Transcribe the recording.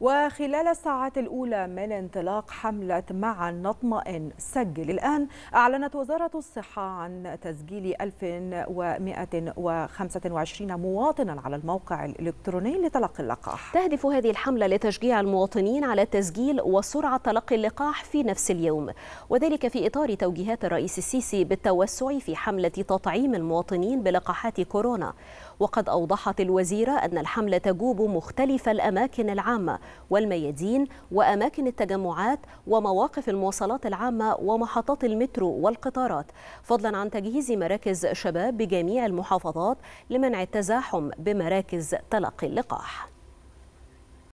وخلال الساعات الأولى من انطلاق حملة معا نطمئن سجل الآن أعلنت وزارة الصحة عن تسجيل 1125 مواطنا على الموقع الإلكتروني لتلقي اللقاح تهدف هذه الحملة لتشجيع المواطنين على التسجيل وسرعة تلقي اللقاح في نفس اليوم وذلك في إطار توجيهات الرئيس السيسي بالتوسع في حملة تطعيم المواطنين بلقاحات كورونا وقد أوضحت الوزيرة أن الحملة تجوب مختلف الأماكن العامة والميادين وأماكن التجمعات ومواقف المواصلات العامة ومحطات المترو والقطارات فضلا عن تجهيز مراكز شباب بجميع المحافظات لمنع التزاحم بمراكز تلقي اللقاح